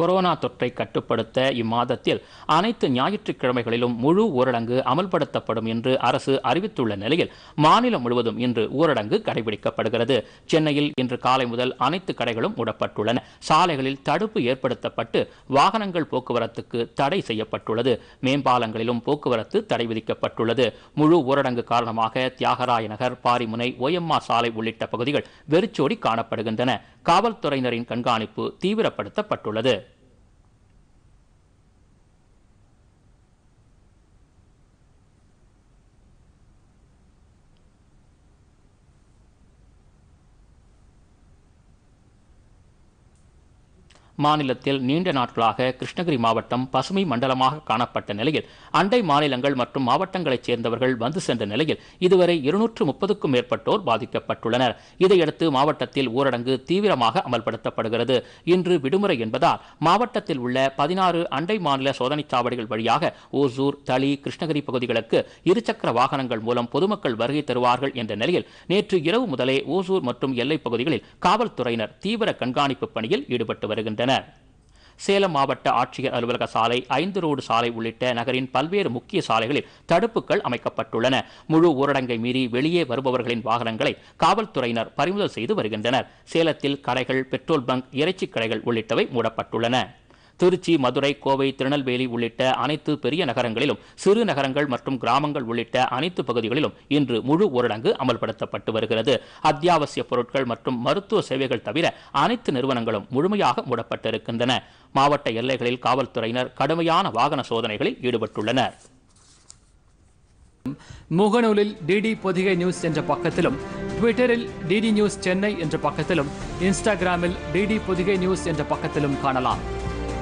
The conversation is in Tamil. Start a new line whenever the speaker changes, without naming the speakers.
கொரோனா தொற்றை கட்டுப்படுத்த இம்மாதத்தில் அனைத்து ஞாயிற்றுக்கிழமைகளிலும் முழு ஊரடங்கு அமல்படுத்தப்படும் என்று அரசு அறிவித்துள்ள நிலையில் மாநிலம் முழுவதும் இன்று ஊரடங்கு கடைபிடிக்கப்படுகிறது சென்னையில் இன்று காலை முதல் அனைத்து கடைகளும் மூடப்பட்டுள்ளன சாலைகளில் தடுப்பு ஏற்படுத்தப்பட்டு வாகனங்கள் போக்குவரத்துக்கு தடை செய்யப்பட்டுள்ளது மேம்பாலங்களிலும் போக்குவரத்து தடை விதிக்கப்பட்டுள்ளது முழு ஊரடங்கு காரணமாக தியாகராய நகர் பாரிமுனை ஓயம்மா சாலை உள்ளிட்ட பகுதிகள் வெறிச்சோடி காணப்படுகின்றன காவல்துறையினரின் கண்காணிப்பு தீவிரப்படுத்தப்பட்டுள்ளது மாநிலத்தில் நீண்ட நாட்களாக கிருஷ்ணகிரி மாவட்டம் பசுமை மண்டலமாக காணப்பட்ட நிலையில் அண்டை மாநிலங்கள் மற்றும் மாவட்டங்களைச் சேர்ந்தவர்கள் வந்து சென்ற நிலையில் இதுவரை இருநூற்று முப்பதுக்கும் மேற்பட்டோர் பாதிக்கப்பட்டுள்ளனர் இதையடுத்து மாவட்டத்தில் ஊரடங்கு தீவிரமாக அமல்படுத்தப்படுகிறது இன்று விடுமுறை என்பதால் மாவட்டத்தில் உள்ள பதினாறு அண்டை மாநில சோதனைச் சாவடிகள் வழியாக ஓசூர் தளி கிருஷ்ணகிரி பகுதிகளுக்கு இருசக்கர வாகனங்கள் மூலம் பொதுமக்கள் வருகை தருவார்கள் என்ற நிலையில் நேற்று இரவு முதலே ஓசூர் மற்றும் எல்லைப் பகுதிகளில் காவல்துறையினர் தீவிர கண்காணிப்பு பணியில் ஈடுபட்டு வருகின்றனர் வருகின்றன சேலம் மாவட்ட ஆட்சியர் அலுவலக சாலை ஐந்து ரோடு சாலை உள்ளிட்ட நகரின் பல்வேறு முக்கிய சாலைகளில் தடுப்புகள் அமைக்கப்பட்டுள்ளன முழு ஊரடங்கை மீறி வெளியே வருபவர்களின் வாகனங்களை காவல்துறையினர் பறிமுதல் செய்து வருகின்றனர் சேலத்தில் கடைகள் பெட்ரோல் பங்க் இறைச்சி கடைகள் உள்ளிட்டவை மூடப்பட்டுள்ளன திருச்சி மதுரை கோவை திருநெல்வேலி உள்ளிட்ட அனைத்து பெரிய நகரங்களிலும் சிறு நகரங்கள் மற்றும் கிராமங்கள் உள்ளிட்ட அனைத்து பகுதிகளிலும் இன்று முழு ஊரடங்கு அமல்படுத்தப்பட்டு வருகிறது அத்தியாவசிய பொருட்கள் மற்றும் மருத்துவ சேவைகள் தவிர அனைத்து நிறுவனங்களும் முழுமையாக மூடப்பட்டிருக்கின்றன மாவட்ட எல்லைகளில் காவல்துறையினர் கடுமையான வாகன சோதனைகளில் ஈடுபட்டுள்ளனர்
முகநூலில் டிடி பொதிகை நியூஸ் என்ற பக்கத்திலும் ட்விட்டரில் டிடி நியூஸ் சென்னை என்ற பக்கத்திலும் இன்ஸ்டாகிராமில் டிடி பொதிகை நியூஸ் என்ற பக்கத்திலும் காணலாம்